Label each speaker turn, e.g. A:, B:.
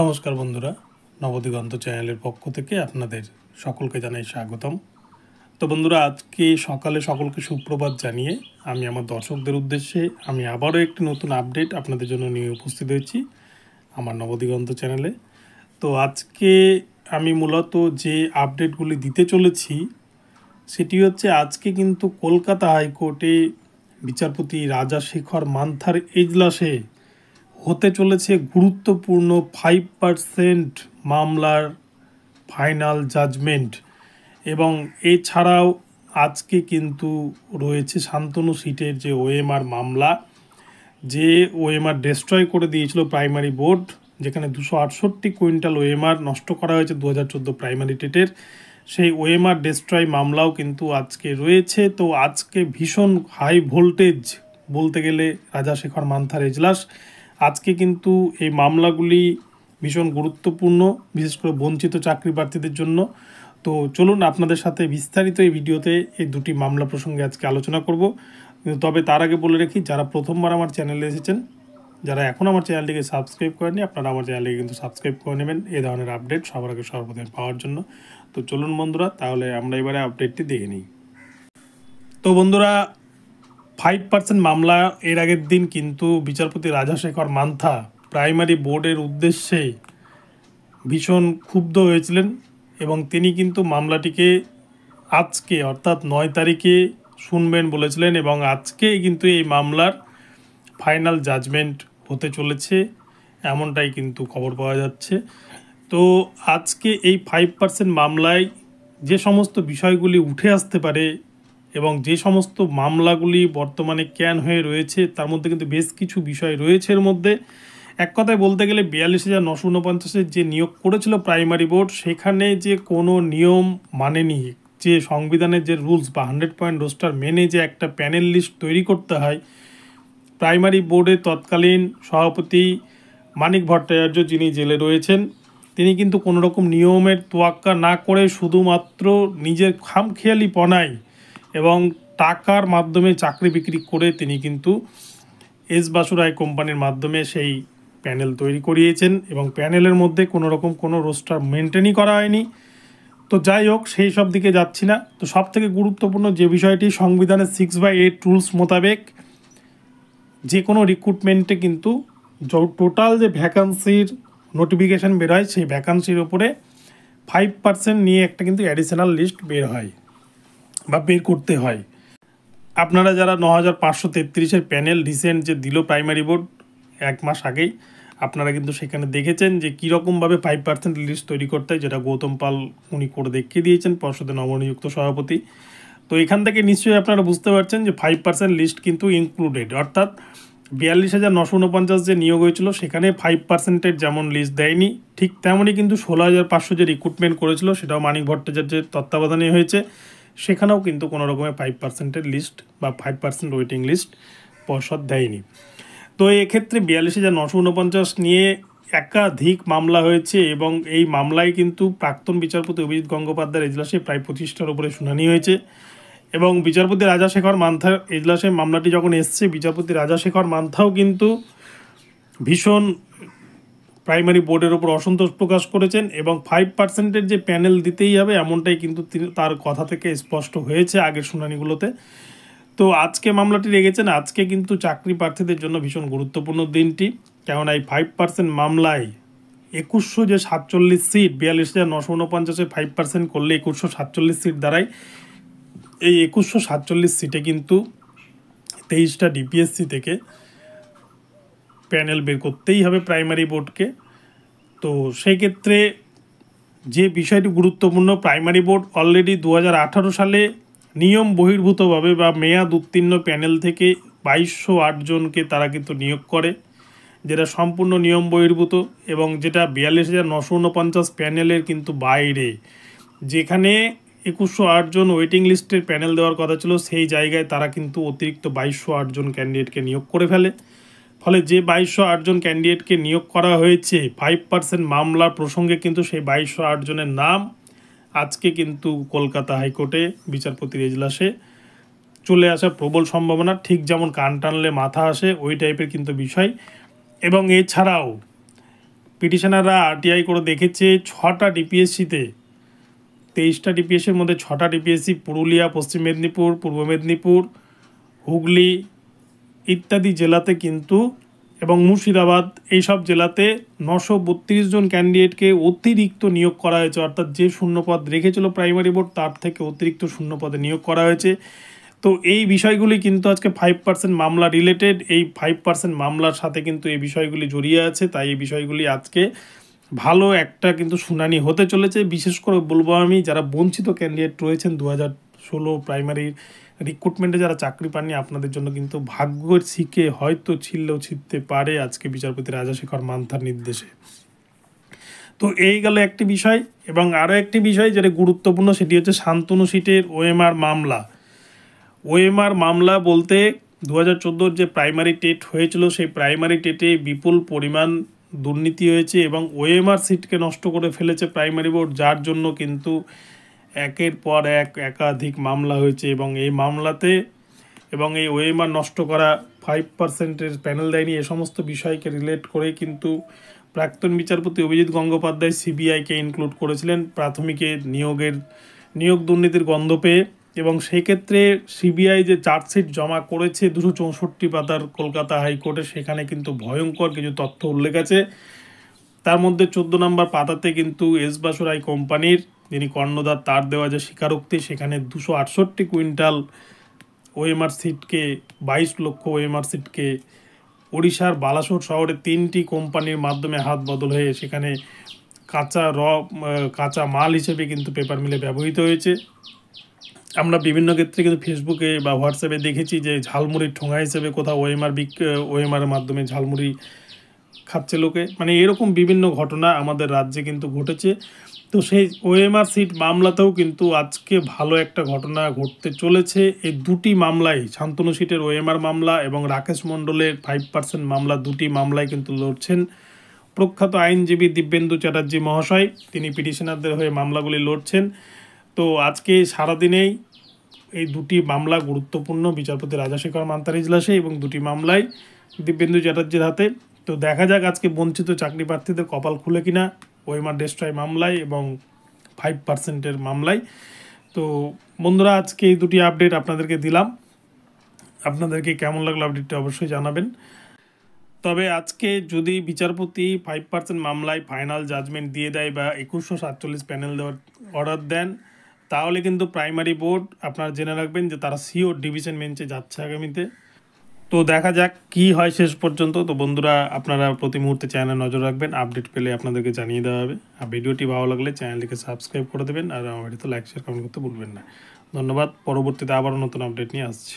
A: নমস্কার বন্ধুরা নবদিগন্ত চ্যানেলের পক্ষ থেকে আপনাদের সকলকে জানাই স্বাগতম তো বন্ধুরা আজকে সকালে সকলকে সুপ্রভাত জানিয়ে আমি আমার দর্শকদের উদ্দেশ্যে আমি আবারও একটি নতুন আপডেট আপনাদের জন্য নিয়ে উপস্থিত হয়েছি আমার নবদিগন্ত চ্যানেলে তো আজকে আমি মূলত যে আপডেটগুলি দিতে চলেছি সেটি হচ্ছে আজকে কিন্তু কলকাতা হাইকোর্টে বিচারপতি রাজা শেখর মান্থার এজলাসে হতে চলেছে গুরুত্বপূর্ণ ফাইভ পার্সেন্ট মামলার ফাইনাল জাজমেন্ট এবং এছাড়াও আজকে কিন্তু রয়েছে শান্তনু সিটের যে ওএমআর মামলা যে ওএমআর ডেস্ট্রয় করে দিয়েছিল প্রাইমারি বোর্ড যেখানে দুশো আটষট্টি কুইন্টাল ওএমআর নষ্ট করা হয়েছে দু হাজার চোদ্দো প্রাইমারি টেটের সেই ওএমআর ডেস্ট্রয় মামলাও কিন্তু আজকে রয়েছে তো আজকে ভীষণ হাই ভোল্টেজ বলতে গেলে রাজা শেখর মান্থার এজলাস আজকে কিন্তু এই মামলাগুলি ভীষণ গুরুত্বপূর্ণ বিশেষ করে বঞ্চিত চাকরি প্রার্থীদের জন্য তো চলুন আপনাদের সাথে বিস্তারিত এই ভিডিওতে এই দুটি মামলা প্রসঙ্গে আজকে আলোচনা করব তবে তার আগে বলে রাখি যারা প্রথমবার আমার চ্যানেলে এসেছেন যারা এখন আমার চ্যানেলটিকে সাবস্ক্রাইব করেনি আপনারা আমার চ্যানেলটিকে কিন্তু সাবস্ক্রাইব করে নেবেন এ ধরনের আপডেট সবার আগে সর্বদিন পাওয়ার জন্য তো চলুন বন্ধুরা তাহলে আমরা এবারে আপডেটটি দেখে নিই তো বন্ধুরা ফাইভ পার্সেন্ট মামলা এর আগের দিন কিন্তু বিচারপতি রাজাশেখর মান্থা প্রাইমারি বোর্ডের উদ্দেশ্যে ভীষণ ক্ষুব্ধ হয়েছিলেন এবং তিনি কিন্তু মামলাটিকে আজকে অর্থাৎ নয় তারিখে শুনবেন বলেছিলেন এবং আজকে কিন্তু এই মামলার ফাইনাল জাজমেন্ট হতে চলেছে এমনটাই কিন্তু খবর পাওয়া যাচ্ছে তো আজকে এই ফাইভ পার্সেন্ট মামলায় যে সমস্ত বিষয়গুলি উঠে আসতে পারে এবং যে সমস্ত মামলাগুলি বর্তমানে ক্যান হয়ে রয়েছে তার মধ্যে কিন্তু বেশ কিছু বিষয় রয়েছে এর মধ্যে এক কথায় বলতে গেলে বিয়াল্লিশ হাজার নশো ঊনপঞ্চাশের যে নিয়োগ করেছিল প্রাইমারি বোর্ড সেখানে যে কোনো নিয়ম মানেনি যে সংবিধানের যে রুলস বা হান্ড্রেড পয়েন্ট রোস্টার মেনে যে একটা প্যানেল লিস্ট তৈরি করতে হয় প্রাইমারি বোর্ডে তৎকালীন সভাপতি মানিক ভট্টাচার্য যিনি জেলে রয়েছেন তিনি কিন্তু কোনো রকম নিয়মের তোয়াক্কা না করে শুধুমাত্র নিজের খামখেয়ালি পনায় এবং টাকার মাধ্যমে চাকরি বিক্রি করে তিনি কিন্তু এস রায় কোম্পানির মাধ্যমে সেই প্যানেল তৈরি করিয়েছেন এবং প্যানেলের মধ্যে কোনো রকম কোনো রোস্টার মেনটেনই করা হয়নি তো যাই হোক সেই সব দিকে যাচ্ছি না তো সব থেকে গুরুত্বপূর্ণ যে বিষয়টি সংবিধানের সিক্স বাই এইট রুলস মোতাবেক যে কোনো রিক্রুটমেন্টে কিন্তু টোটাল যে ভ্যাকান্সির নোটিফিকেশান বের হয় সেই ভ্যাকান্সির ওপরে ফাইভ পার্সেন্ট নিয়ে একটা কিন্তু অ্যাডিশনাল লিস্ট বের হয় বা পে করতে হয় আপনারা যারা ন হাজার পাঁচশো তেত্রিশের প্যানেল রিসেন্ট যে দিল প্রাইমারি বোর্ড এক মাস আগেই আপনারা কিন্তু সেখানে দেখেছেন যে কীরকমভাবে ফাইভ পার্সেন্ট লিস্ট তৈরি করতে হয় যেটা গৌতম পাল উনি করে দেখিয়ে দিয়েছেন পর্ষদের নবনিযুক্ত সভাপতি তো এখান থেকে নিশ্চয়ই আপনারা বুঝতে পারছেন যে ফাইভ পার্সেন্ট লিস্ট কিন্তু ইনক্লুডেড অর্থাৎ বিয়াল্লিশ হাজার নশো উনপঞ্চাশ যে নিয়োগ হয়েছিল সেখানে ফাইভ পার্সেন্টের যেমন লিস্ট দেয়নি ঠিক তেমনই কিন্তু ষোলো হাজার পাঁচশো যে রিক্রুটমেন্ট করেছিল সেটাও মানিক ভট্টাচার্যের তত্ত্বাবধানে হয়েছে সেখানেও কিন্তু কোনো রকমের ফাইভ পার্সেন্টের লিস্ট বা ফাইভ পার্সেন্ট ওয়েটিং লিস্ট পর্ষদ দেয়নি তো এক্ষেত্রে বিয়াল্লিশ হাজার নশো উনপঞ্চাশ নিয়ে একাধিক মামলা হয়েছে এবং এই মামলায় কিন্তু প্রাক্তন বিচারপতি অভিজিৎ গঙ্গোপাধ্যায়ের এজলাসে প্রায় পঁচিশটার উপরে শুনানি হয়েছে এবং বিচারপতি রাজাশেখর মান্থার এজলাসে মামলাটি যখন এসছে বিচারপতি রাজাশেখর মান্থাও কিন্তু ভীষণ প্রাইমারি বোর্ডের ওপর অসন্তোষ প্রকাশ করেছেন এবং ফাইভ পার্সেন্টের যে প্যানেল দিতেই হবে এমনটাই কিন্তু তার কথা থেকে স্পষ্ট হয়েছে আগের শুনানিগুলোতে তো আজকে মামলাটি রেগেছেন আজকে কিন্তু চাকরি প্রার্থীদের জন্য ভীষণ গুরুত্বপূর্ণ দিনটি কেননা এই ফাইভ পার্সেন্ট মামলায় একুশশো যে সাতচল্লিশ সিট বিয়াল্লিশ হাজার নশো উনপঞ্চাশে ফাইভ পার্সেন্ট করলে একুশশো সাতচল্লিশ সিট দ্বারাই এই একুশশো সাতচল্লিশ সিটে কিন্তু তেইশটা ডিপিএসসি থেকে প্যানেল বের করতেই হবে প্রাইমারি বোর্ডকে তো সেক্ষেত্রে যে বিষয়টি গুরুত্বপূর্ণ প্রাইমারি বোর্ড অলরেডি দু সালে নিয়ম বহির্ভূতভাবে বা মেয়াদ উত্তীর্ণ প্যানেল থেকে বাইশশো আটজনকে তারা কিন্তু নিয়োগ করে যেটা সম্পূর্ণ নিয়ম বহির্ভূত এবং যেটা বিয়াল্লিশ হাজার নশো উনপঞ্চাশ প্যানেলের কিন্তু বাইরে যেখানে একুশশো আটজন ওয়েটিং লিস্টের প্যানেল দেওয়ার কথা ছিল সেই জায়গায় তারা কিন্তু অতিরিক্ত বাইশশো আটজন ক্যান্ডিডেটকে নিয়োগ করে ফেলে ফলে যে বাইশশো আটজন ক্যান্ডিডেটকে নিয়োগ করা হয়েছে ফাইভ পার্সেন্ট মামলার প্রসঙ্গে কিন্তু সেই বাইশশো আটজনের নাম আজকে কিন্তু কলকাতা হাইকোর্টে বিচারপতির এজলাসে চলে আসা প্রবল সম্ভাবনা ঠিক যেমন কান টানলে মাথা আসে ওই টাইপের কিন্তু বিষয় এবং এছাড়াও পিটিশনাররা আরটিআই করে দেখেছে ছটা ডিপিএসসিতে তেইশটা ডিপিএসসির মধ্যে ছটা ডিপিএসসি পুরুলিয়া পশ্চিম মেদিনীপুর পূর্ব মেদিনীপুর হুগলি ইত্যাদি জেলাতে কিন্তু এবং মুর্শিদাবাদ এইসব জেলাতে নশো বত্রিশ জন ক্যান্ডিডেটকে অতিরিক্ত নিয়োগ করা হয়েছে অর্থাৎ যে শূন্যপদ রেখেছিল প্রাইমারি বোর্ড তার থেকে অতিরিক্ত শূন্যপদে নিয়োগ করা হয়েছে তো এই বিষয়গুলি কিন্তু আজকে ফাইভ পার্সেন্ট মামলা রিলেটেড এই ফাইভ পার্সেন্ট মামলার সাথে কিন্তু এই বিষয়গুলি জড়িয়ে আছে তাই এই বিষয়গুলি আজকে ভালো একটা কিন্তু শুনানি হতে চলেছে বিশেষ করে বলবো আমি যারা বঞ্চিত ক্যান্ডিডেট রয়েছেন দু ষোলো প্রাইমারির রিক্রুটমেন্টে যারা চাকরি পাননি আপনাদের জন্য কিন্তু ভাগ্যের শিখে হয়তো ছিললেও ছিঁড়তে পারে আজকে বিচারপতি রাজাশেখর মান্থার নির্দেশে তো এই গেল একটি বিষয় এবং আরও একটি বিষয় যেটা গুরুত্বপূর্ণ সেটি হচ্ছে শান্তনু সিটের ওএমআর মামলা ওএমআর মামলা বলতে দু হাজার যে প্রাইমারি টেট হয়েছিল সেই প্রাইমারি টেটে বিপুল পরিমাণ দুর্নীতি হয়েছে এবং ওএমআর সিটকে নষ্ট করে ফেলেছে প্রাইমারি বোর্ড যার জন্য কিন্তু একের পর এক একাধিক মামলা হয়েছে এবং এই মামলাতে এবং এই ওয়েমার নষ্ট করা ফাইভ পার্সেন্টের প্যানেল দেয়নি এ সমস্ত বিষয়কে রিলেট করে কিন্তু প্রাক্তন বিচারপতি অভিজিৎ গঙ্গোপাধ্যায় সিবিআইকে ইনক্লুড করেছিলেন প্রাথমিকে নিয়োগের নিয়োগ দুর্নীতির গন্ধ পেয়ে এবং সেক্ষেত্রে সিবিআই যে চার্জশিট জমা করেছে দুশো চৌষট্টি পাতার কলকাতা হাইকোর্টে সেখানে কিন্তু ভয়ঙ্কর কিছু তথ্য উল্লেখ আছে তার মধ্যে চোদ্দো নম্বর পাতাতে কিন্তু এসবাসুরাই কোম্পানির যিনি কর্ণদার তার দেওয়া যে স্বীকারোক্তি সেখানে দুশো আটষট্টি কুইন্টাল ওএমআর সিটকে বাইশ লক্ষ ওএমআর সিটকে ওড়িশার বালাসোর শহরে তিনটি কোম্পানির মাধ্যমে হাত বদল হয়ে সেখানে কাঁচা র কাঁচা মাল হিসেবে কিন্তু পেপার মিলে ব্যবহৃত হয়েছে আমরা বিভিন্ন ক্ষেত্রে কিন্তু ফেসবুকে বা হোয়াটসঅ্যাপে দেখেছি যে ঝালমুড়ির ঠোঙা হিসেবে কোথাও ওএমআর বিক ওএমআর মাধ্যমে ঝালমুড়ি খাচ্ছে লোকে মানে এরকম বিভিন্ন ঘটনা আমাদের রাজ্যে কিন্তু ঘটেছে তো সেই ওএমআর সিট মামলাতেও কিন্তু আজকে ভালো একটা ঘটনা ঘটতে চলেছে এই দুটি মামলায় শান্তনু সিটের ওএমআর মামলা এবং রাকেশ মণ্ডলের ফাইভ পার্সেন্ট মামলা দুটি মামলায় কিন্তু লড়ছেন প্রখ্যাত আইনজীবী দিব্যেন্দু চ্যাটার্জি মহাশয় তিনি পিটিশনারদের হয়ে মামলাগুলি লড়ছেন তো আজকে সারাদিনেই এই দুটি মামলা গুরুত্বপূর্ণ বিচারপতি রাজাশেখর মান্তার ইজলাসে এবং দুটি মামলায় দিব্যেন্দু চ্যাটার্জির হাতে তো দেখা যাক আজকে বঞ্চিত চাকরি প্রার্থীদের কপাল খুলে কিনা ওয়েমার ডেস্ট্রয় মামলায় এবং ফাইভ পার্সেন্টের মামলায় তো বন্ধুরা আজকে এই দুটি আপডেট আপনাদেরকে দিলাম আপনাদেরকে কেমন লাগলো আপডেটটা অবশ্যই জানাবেন তবে আজকে যদি বিচারপতি ফাইভ পার্সেন্ট মামলায় ফাইনাল জাজমেন্ট দিয়ে দেয় বা একুশশো সাতচল্লিশ প্যানেল দেওয়ার অর্ডার দেন তাহলে কিন্তু প্রাইমারি বোর্ড আপনারা জেনে রাখবেন যে তারা সিও ডিভিশন বেঞ্চে যাচ্ছে আগামীতে তো দেখা যাক কি হয় শেষ পর্যন্ত তো বন্ধুরা আপনারা প্রতি মুহূর্তে চ্যানেলে নজর রাখবেন আপডেট পেলে আপনাদেরকে জানিয়ে দেওয়া হবে আর ভিডিওটি ভালো লাগলে চ্যানেলটিকে সাবস্ক্রাইব করে দেবেন আর আমার তো লাইক শেয়ার কমেন্ট করতে ভুলবেন না ধন্যবাদ পরবর্তীতে আবারও নতুন আপডেট নিয়ে আসছি